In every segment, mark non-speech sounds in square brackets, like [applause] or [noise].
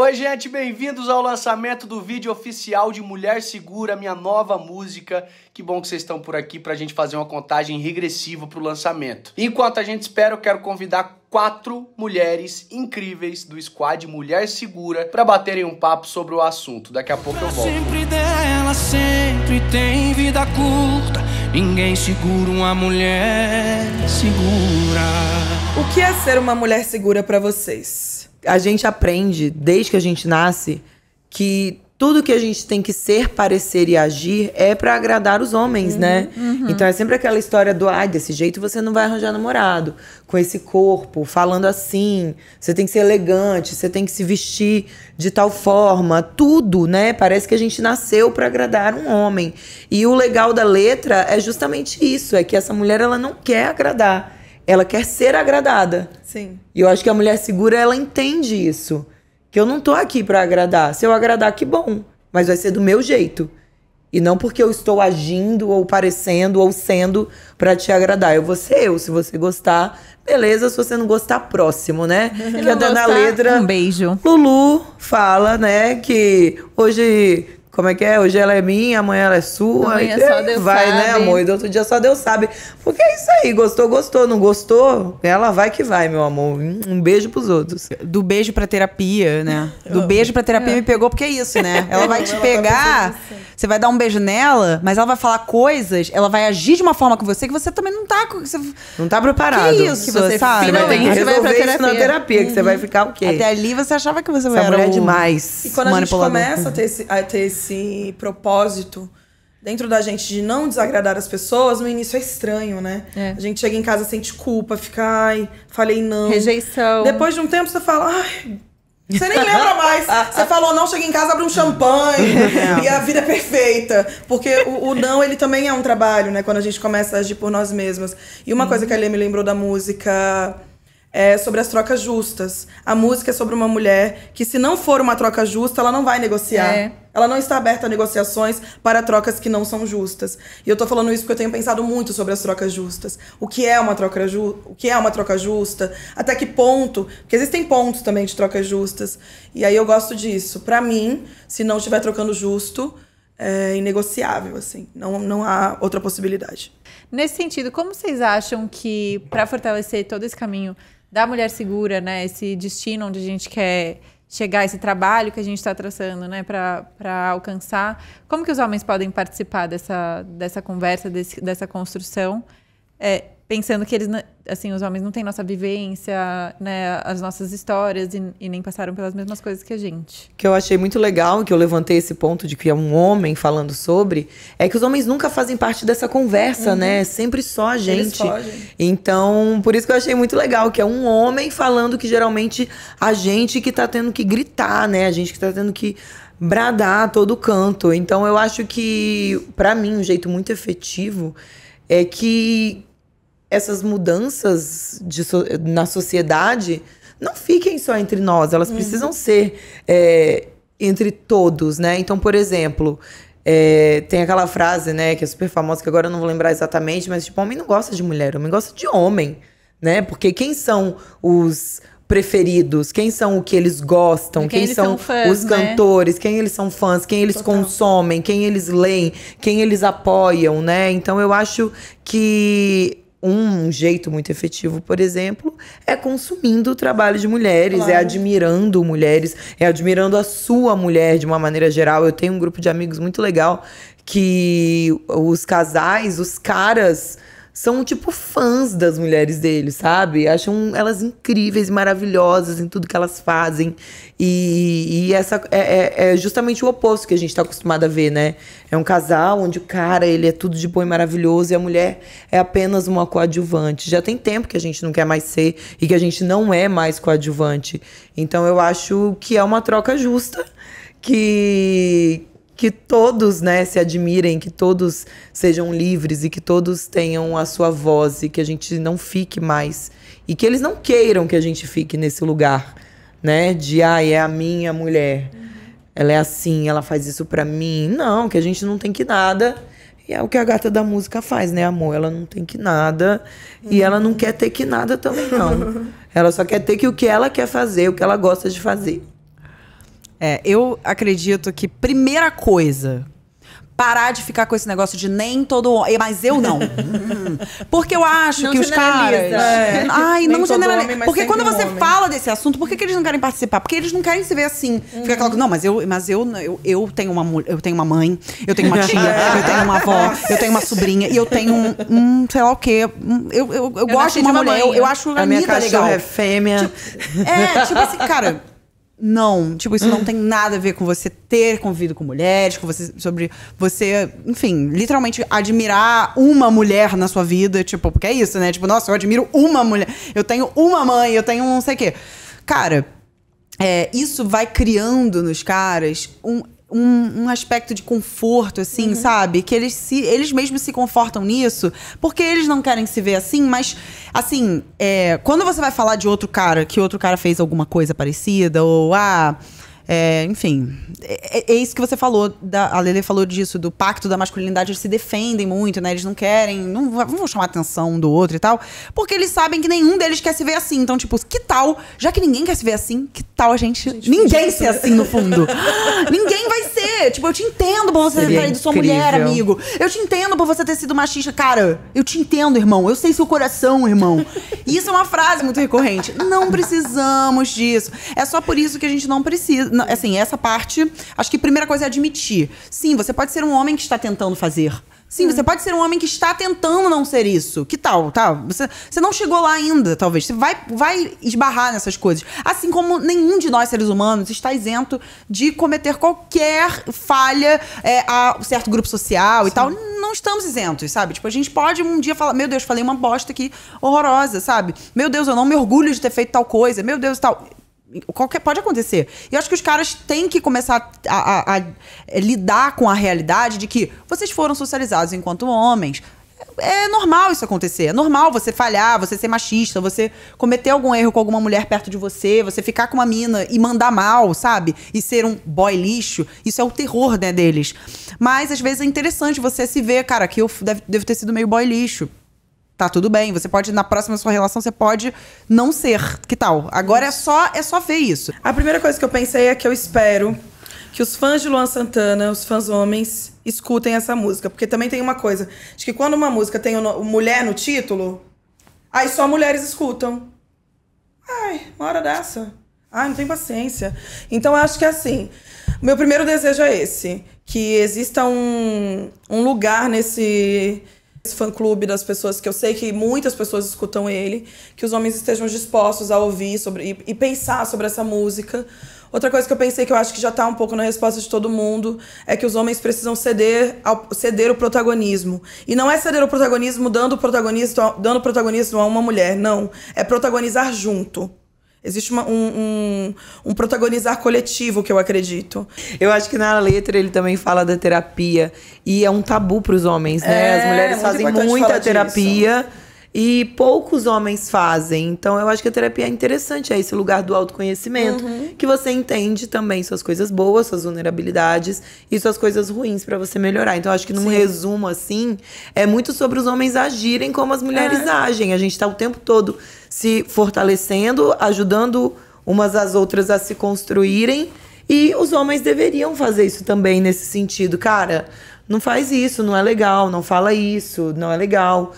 Oi, gente, bem-vindos ao lançamento do vídeo oficial de Mulher Segura, minha nova música. Que bom que vocês estão por aqui para a gente fazer uma contagem regressiva pro lançamento. Enquanto a gente espera, eu quero convidar quatro mulheres incríveis do squad Mulher Segura para baterem um papo sobre o assunto. Daqui a pouco eu volto. Sempre dela, sempre tem vida curta. Ninguém segura uma mulher segura. O que é ser uma mulher segura para vocês? a gente aprende, desde que a gente nasce, que tudo que a gente tem que ser, parecer e agir é para agradar os homens, uhum, né? Uhum. Então é sempre aquela história do ai, desse jeito você não vai arranjar namorado, com esse corpo, falando assim, você tem que ser elegante, você tem que se vestir de tal forma, tudo, né? Parece que a gente nasceu para agradar um homem. E o legal da letra é justamente isso, é que essa mulher ela não quer agradar ela quer ser agradada. Sim. E eu acho que a mulher segura, ela entende isso. Que eu não tô aqui para agradar. Se eu agradar, que bom. Mas vai ser do meu jeito. E não porque eu estou agindo, ou parecendo, ou sendo para te agradar. Eu vou ser eu. Se você gostar, beleza. Se você não gostar, próximo, né? [laughs] Que até na letra. Um beijo. Lulu fala, né, que hoje como é que é? Hoje ela é minha, amanhã ela é sua. Amanhã é só Deus vai, né, sabe. né, amor? E do outro dia só Deus sabe. Porque é isso aí, gostou, gostou, não gostou, ela vai que vai, meu amor. Um beijo pros outros. Do beijo pra terapia, né? [laughs] Do beijo pra terapia é. me pegou porque é isso, né? [laughs] Ela vai te tá pegar, você vai dar um beijo nela, mas ela vai falar coisas, ela vai agir de uma forma com você que você também não tá. Você... Não tá preparado. Que isso, que você sabe? Você vai ter que resolver terapia. na terapia, que uhum. você vai ficar o quê? Até ali você achava que você, ia era é demais. E quando a gente começa a ter esse, a ter esse esse propósito dentro da gente de não desagradar as pessoas, no início é estranho, né? É. A gente chega em casa, sente culpa, fica, ai, falei não. Rejeição. Depois de um tempo você fala, ai. Você nem lembra mais. [laughs] Você falou não, chega em casa, abre um champanhe é. [laughs] e a vida é perfeita. Porque o, o, não, ele também é um trabalho, né? Quando a gente começa a agir por nós mesmas E uma uhum. coisa que a Lê me lembrou da música é sobre as trocas justas. A música é sobre uma mulher que, se não for uma troca justa, ela não vai negociar. É. Ela não está aberta a negociações para trocas que não são justas. E eu tô falando isso porque eu tenho pensado muito sobre as trocas justas. O que é uma troca, ju o que é uma troca justa? Até que ponto? Porque existem pontos também de trocas justas. E aí eu gosto disso. Para mim, se não estiver trocando justo, é inegociável, assim. Não, não há outra possibilidade. Nesse sentido, como vocês acham que, para fortalecer todo esse caminho da mulher segura, né? Esse destino onde a gente quer chegar, esse trabalho que a gente está traçando, né? Para alcançar. Como que os homens podem participar dessa, dessa conversa, desse, dessa construção? É, pensando que eles, assim, os homens não têm nossa vivência, né, as nossas histórias e, e, nem passaram pelas mesmas coisas que a gente. Que eu achei muito legal, que eu levantei esse ponto de que é um homem falando sobre, é que os homens nunca fazem parte dessa conversa, né? uhum. né? Sempre só a gente. Eles fogem. Então, por isso que eu achei muito legal, que é um homem falando que geralmente a gente que tá tendo que gritar, né? A gente que tá tendo que bradar a todo canto. Então, eu acho que, para mim, um jeito muito efetivo é que essas mudanças so na sociedade não fiquem só entre nós, elas uhum. precisam ser é, entre todos, né? Então, por exemplo, é, tem aquela frase, né, que é super famosa, que agora eu não vou lembrar exatamente, mas tipo, homem não gosta de mulher, homem gosta de homem, né? Porque quem são os preferidos, quem são o que eles gostam, quem, quem eles são, são fãs, os né? cantores, né? quem eles são fãs, quem eles Total. consomem, quem eles leem, quem eles apoiam, né? Então eu acho que um jeito muito efetivo, por exemplo, é consumindo o trabalho de mulheres, é claro. é admirando mulheres, é admirando a sua mulher de uma maneira geral. Eu tenho um grupo de amigos muito legal que os casais, os caras são, tipo, fãs das mulheres dele, sabe? Acham elas incríveis, maravilhosas em tudo que elas fazem. E, e essa é, é, é, justamente o oposto que a gente tá acostumado a ver, né? É um casal onde o cara, ele é tudo de bom e maravilhoso e a mulher é apenas uma coadjuvante. Já tem tempo que a gente não quer mais ser e que a gente não é mais coadjuvante. Então eu acho que é uma troca justa que, que todos né, se admirem, que todos sejam livres e que todos tenham a sua voz e que a gente não fique mais. E que eles não queiram que a gente fique nesse lugar, né? De, ai, ah, é a minha mulher. Ela é assim, ela faz isso pra mim. Não, que a gente não tem que nada. E é o que a gata da música faz, né, amor? Ela não tem que nada. Uhum. E ela não uhum. quer ter que nada também, não. ela só quer ter que o que ela quer fazer, o que ela gosta de fazer. É, eu acredito que, primeira coisa, parar de ficar com esse negócio de nem todo homem. Mas eu não. [laughs] Porque eu acho não que os caras. É. Ai, nem não generaliza. Porque quando você fala desse assunto, por que, que, eles não querem participar? Porque eles não querem se ver assim. Uhum. Fica aquela. Não, mas eu, mas eu, eu, eu, tenho uma, eu tenho uma mãe, eu tenho uma tia, [laughs] eu tenho uma avó, eu tenho uma sobrinha, e eu tenho um, um sei lá o quê. Um, eu, eu, eu, eu gosto de uma, mulher, mãe, eu, eu acho a, a minha cachorra é legal. é fêmea. Tipo, é, tipo assim, cara. Não, tipo, isso não hum. tem nada a ver com você ter convido com mulheres, com você sobre você, enfim, literalmente admirar uma mulher na sua vida, tipo, porque é isso, né? Tipo, nossa, eu admiro uma mulher, eu tenho uma mãe, eu tenho um não sei o quê. Cara, é, isso vai criando nos caras um um, um, aspecto de conforto, assim, uhum. sabe? Que eles, se, eles mesmos se confortam nisso, porque eles não querem se ver assim, mas, assim, é, quando você vai falar de outro cara, que outro cara fez alguma coisa parecida, ou, ah, é, enfim, é, é, é, isso que você falou. Da, a Lele falou disso, do pacto da masculinidade. Eles se defendem muito, né? Eles não querem, não, não vão chamar atenção um do outro e tal. Porque eles sabem que nenhum deles quer se ver assim. Então, tipo, que tal? Já que ninguém quer se ver assim, que tal a gente. gente ninguém ser assim no fundo. [laughs] ninguém vai ser. Tipo, eu te entendo por você ter traído sua mulher, amigo. Eu te entendo por você ter sido machista. Cara, eu te entendo, irmão. Eu sei seu coração, irmão. E isso é uma frase muito recorrente. Não precisamos disso. É só por isso que a gente não precisa assim, essa parte, acho que a primeira coisa é admitir. Sim, você pode ser um homem que está tentando fazer. Sim, hum. você pode ser um homem que está tentando não ser isso. Que tal, tá? Você, você não chegou lá ainda, talvez. Você vai, vai esbarrar nessas coisas. Assim como nenhum de nós, seres humanos, está isento de cometer qualquer falha é, a certo grupo social Sim. e tal. Não estamos isentos, sabe? Tipo, a gente pode um dia falar: Meu Deus, falei uma bosta aqui horrorosa, sabe? Meu Deus, eu não me orgulho de ter feito tal coisa. Meu Deus, tal Qualquer, pode acontecer. E eu acho que os caras têm que começar a, a, a, lidar com a realidade de que vocês foram socializados enquanto homens. É, é normal isso acontecer. É normal você falhar, você ser machista, você cometer algum erro com alguma mulher perto de você, você ficar com uma mina e mandar mal, sabe? E ser um boy lixo. Isso é o terror, né, deles. Mas às vezes é interessante você se ver, cara, que eu devo ter sido meio boy lixo Tá tudo bem, você pode, na próxima sua relação, você pode não ser. Que tal? Agora é só, é só ver isso. A primeira coisa que eu pensei é que eu espero que os fãs de Luan Santana, os fãs homens, escutem essa música. Porque também tem uma coisa: de que quando uma música tem o mulher no título, aí só mulheres escutam. Ai, uma hora dessa. Ai, não tem paciência. Então eu acho que é assim. Meu primeiro desejo é esse: que exista um, um lugar nesse esse fã-clube das pessoas que eu sei que muitas pessoas escutam ele, que os homens estejam dispostos a ouvir sobre, e, e pensar sobre essa música. Outra coisa que eu pensei que eu acho que já está um pouco na resposta de todo mundo é que os homens precisam ceder, ao, ceder o protagonismo. E não é ceder o protagonismo dando protagonismo, dando protagonismo a uma mulher, não. É protagonizar junto. Existe uma, um, um, um, protagonizar coletivo que eu acredito. Eu acho que na letra ele também fala da terapia. E é um tabu para os homens, né? É, As mulheres fazem muita terapia. Disso. E poucos homens fazem. Então eu acho que a terapia é interessante, é esse lugar do autoconhecimento, uhum. que você entende também suas coisas boas, suas vulnerabilidades e suas coisas ruins para você melhorar. Então eu acho que num Sim. resumo assim, é muito sobre os homens agirem como as mulheres é. agem. A gente está o tempo todo se fortalecendo, ajudando umas às outras a se construírem. E os homens deveriam fazer isso também nesse sentido. Cara, não faz isso, não é legal, não fala isso, não é legal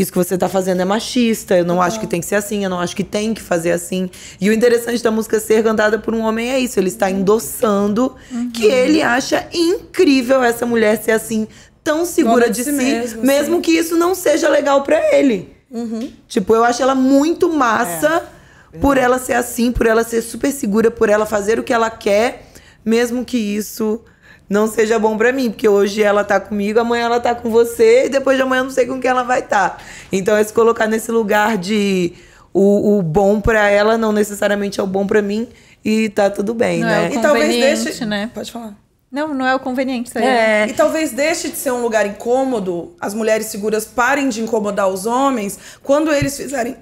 isso que você está fazendo é machista, eu não uhum. acho que tem que ser assim, eu não acho que tem que fazer assim. E o interessante da música ser cantada por um homem é isso, ele está uhum. endossando uhum. que ele acha incrível essa mulher ser assim, tão segura de, de si, mesmo, mesmo que isso não seja legal para ele. Uhum. Tipo, eu acho ela muito massa é. por ela ser assim, por ela ser super segura, por ela fazer o que ela quer, mesmo que isso não seja bom para mim, porque hoje ela tá comigo, amanhã ela tá com você, e depois de amanhã eu não sei com quem ela vai estar. Tá. Então é se colocar nesse lugar de o, o bom para ela não necessariamente é o bom para mim e tá tudo bem, não é né? É e talvez deixe, né? Pode falar. Não, não é o conveniente. Tá é. E talvez deixe de ser um lugar incômodo, as mulheres seguras parem de incomodar os homens quando eles fizerem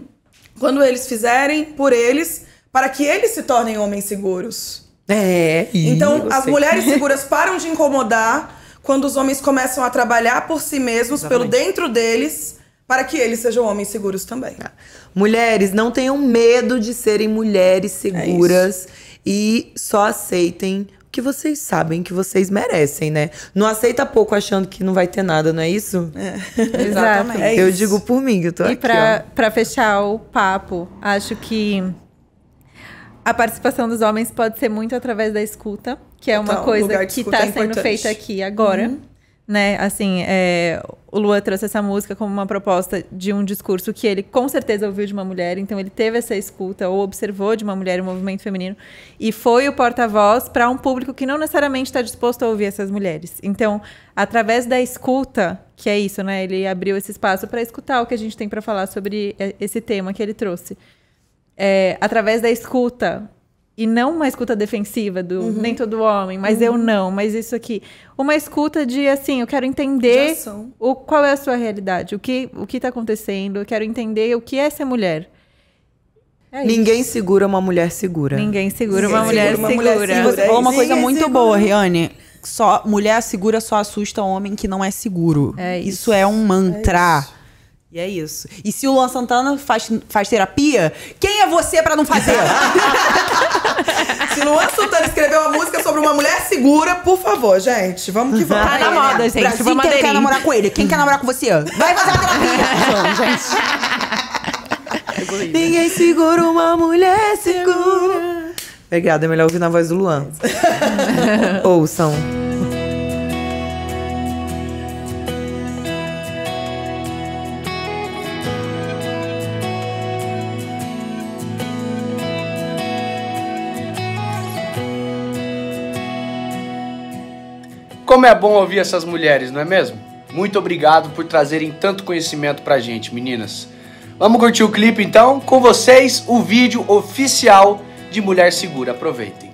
[clears throat] quando eles fizerem por eles, para que eles se tornem homens seguros. É. Então, as mulheres [laughs] seguras param de incomodar quando os homens começam a trabalhar por si mesmos, Exatamente. pelo dentro deles, para que eles sejam homens seguros também. Tá. Mulheres, não tenham medo de serem mulheres é seguras é e só aceitem o que vocês sabem que vocês merecem, né? Não aceita pouco achando que não vai ter nada, não é isso? É. [laughs] Exatamente. É isso. eu digo por mim, que eu tô e aqui. E pra, pra fechar o papo, acho que a participação dos homens pode ser muito através da escuta, que é uma então, coisa que está é sendo feita aqui agora. Uhum. Né? Assim, é, o Lua trouxe essa música como uma proposta de um discurso que ele com certeza ouviu de uma mulher, então ele teve essa escuta ou observou de uma mulher o um movimento feminino e foi o porta-voz para um público que não necessariamente está disposto a ouvir essas mulheres. Então, através da escuta, que é isso, né? Ele abriu esse espaço para escutar o que a gente tem para falar sobre é, esse tema que ele trouxe é, através da escuta. E não uma escuta defensiva do uhum. nem todo homem, mas uhum. eu não, mas isso aqui. Uma escuta de assim, eu quero entender o, qual é a sua realidade, o que o que está acontecendo, eu quero entender o que é ser mulher. É Ninguém segura uma mulher segura. Ninguém segura uma, mulher, segura uma segura. mulher segura. Você falou uma coisa Ninguém muito segura. boa, Riane. Só mulher segura só assusta homem que não é seguro. É isso. isso. é um mantra. É e é isso. E se o Luan Santana faz, faz terapia, quem é você para não fazer? [laughs] se Luan Santana escreveu uma música sobre uma mulher segura, por favor, gente, vamos que vamos. Tá na moda, gente. Brasil, vamos quem quer namorar com ele? Quem quer namorar com você? Vai fazer uma terapia. [laughs] gente. [laughs] Ninguém segura uma mulher segura. Obrigada, é melhor ouvir na voz do Luan. Ouçam. Como é bom ouvir essas mulheres, não é mesmo? Muito obrigado por trazerem tanto conhecimento pra gente, meninas. Vamos curtir o clipe então? Com vocês, o vídeo oficial de Mulher Segura. Aproveitem.